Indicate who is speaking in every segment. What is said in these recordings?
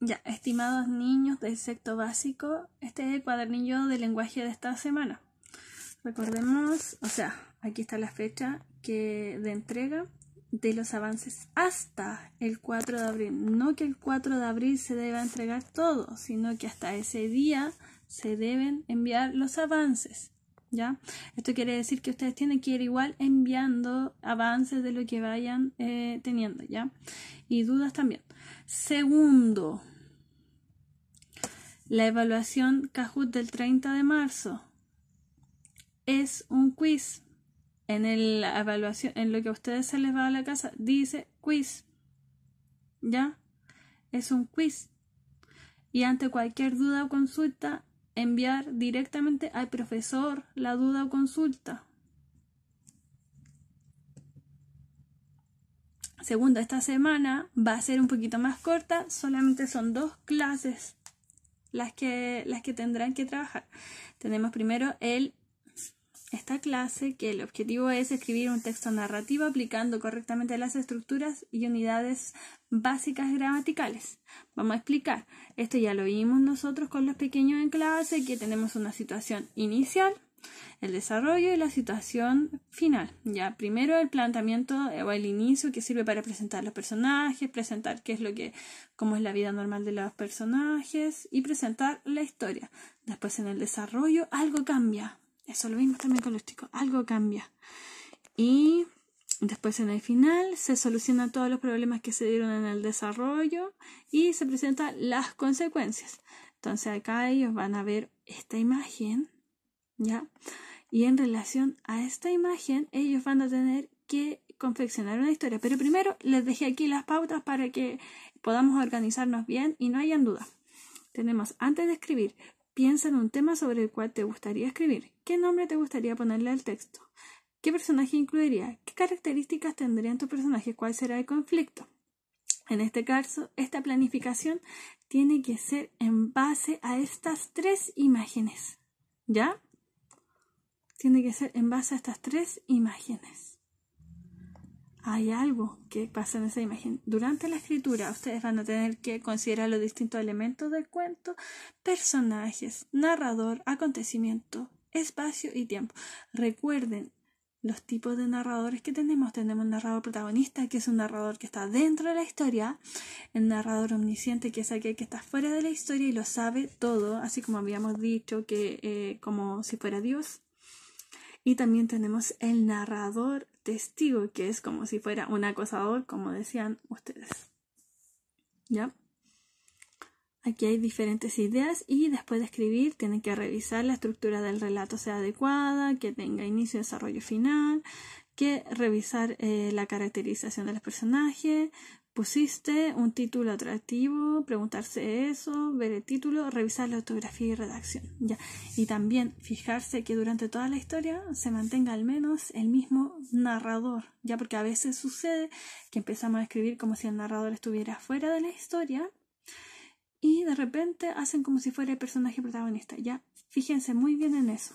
Speaker 1: Ya, estimados niños del sexto básico, este es el cuadernillo de lenguaje de esta semana. Recordemos, o sea, aquí está la fecha de entrega de los avances hasta el 4 de abril. No que el 4 de abril se deba entregar todo, sino que hasta ese día se deben enviar los avances. ¿ya? Esto quiere decir que ustedes tienen que ir igual enviando avances de lo que vayan eh, teniendo, ¿ya? Y dudas también. Segundo, la evaluación Kahoot del 30 de marzo es un quiz. En evaluación, en lo que a ustedes se les va a la casa, dice quiz. ¿Ya? Es un quiz. Y ante cualquier duda o consulta, enviar directamente al profesor la duda o consulta. Segundo, esta semana va a ser un poquito más corta, solamente son dos clases las que, las que tendrán que trabajar. Tenemos primero el esta clase que el objetivo es escribir un texto narrativo aplicando correctamente las estructuras y unidades básicas gramaticales. Vamos a explicar. Esto ya lo vimos nosotros con los pequeños en clase, que tenemos una situación inicial, el desarrollo y la situación final. Ya primero el planteamiento eh, o el inicio que sirve para presentar los personajes, presentar qué es lo que, cómo es la vida normal de los personajes y presentar la historia. Después en el desarrollo algo cambia, eso lo mismo también con los chicos, algo cambia. Y después en el final se solucionan todos los problemas que se dieron en el desarrollo y se presentan las consecuencias. Entonces acá ellos van a ver esta imagen, ¿ya? Y en relación a esta imagen, ellos van a tener que confeccionar una historia. Pero primero les dejé aquí las pautas para que podamos organizarnos bien y no hayan dudas. Tenemos antes de escribir, Piensa en un tema sobre el cual te gustaría escribir. ¿Qué nombre te gustaría ponerle al texto? ¿Qué personaje incluiría? ¿Qué características tendrían tus personajes? ¿Cuál será el conflicto? En este caso, esta planificación tiene que ser en base a estas tres imágenes. ¿Ya? Tiene que ser en base a estas tres imágenes hay algo que pasa en esa imagen. Durante la escritura ustedes van a tener que considerar los distintos elementos del cuento, personajes, narrador, acontecimiento, espacio y tiempo. Recuerden los tipos de narradores que tenemos. Tenemos un narrador protagonista, que es un narrador que está dentro de la historia, el narrador omnisciente, que es aquel que está fuera de la historia y lo sabe todo, así como habíamos dicho, que eh, como si fuera Dios. Y también tenemos el narrador testigo, que es como si fuera un acosador, como decían ustedes. ¿Ya? Aquí hay diferentes ideas y después de escribir tienen que revisar la estructura del relato sea adecuada, que tenga inicio, desarrollo final, que revisar eh, la caracterización de los personajes, pusiste un título atractivo, preguntarse eso, ver el título, revisar la ortografía y redacción. ¿ya? Y también fijarse que durante toda la historia se mantenga al menos el mismo narrador, ya porque a veces sucede que empezamos a escribir como si el narrador estuviera fuera de la historia y de repente hacen como si fuera el personaje protagonista. Ya, fíjense muy bien en eso.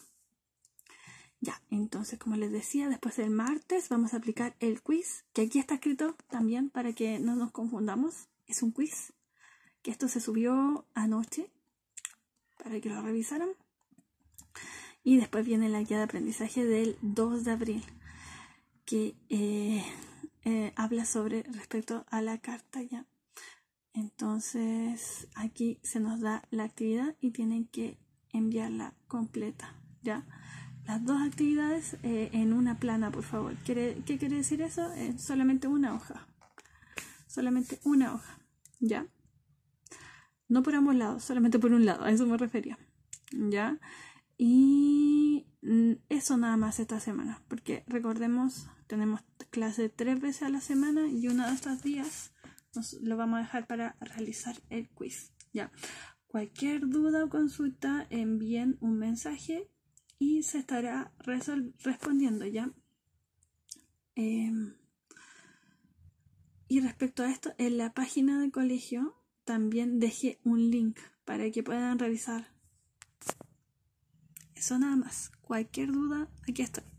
Speaker 1: Ya, entonces como les decía, después del martes vamos a aplicar el quiz, que aquí está escrito también para que no nos confundamos. Es un quiz, que esto se subió anoche para que lo revisaran. Y después viene la guía de aprendizaje del 2 de abril, que eh, eh, habla sobre respecto a la carta ya. Entonces aquí se nos da la actividad y tienen que enviarla completa, ¿ya? las dos actividades eh, en una plana, por favor. ¿Qué, quiere decir eso? Eh, solamente una hoja. Solamente una hoja. ¿Ya? No por ambos lados, solamente por un lado. A eso me refería. ¿Ya? Y mm, eso nada más esta semana. Porque recordemos, tenemos clase tres veces a la semana y uno de estos días nos lo vamos a dejar para realizar el quiz. ¿Ya? Cualquier duda o consulta, envíen un mensaje y se estará respondiendo ya. Em, y respecto a esto, en la página del colegio también dejé un link para que puedan revisar. Eso nada más. Cualquier duda, aquí está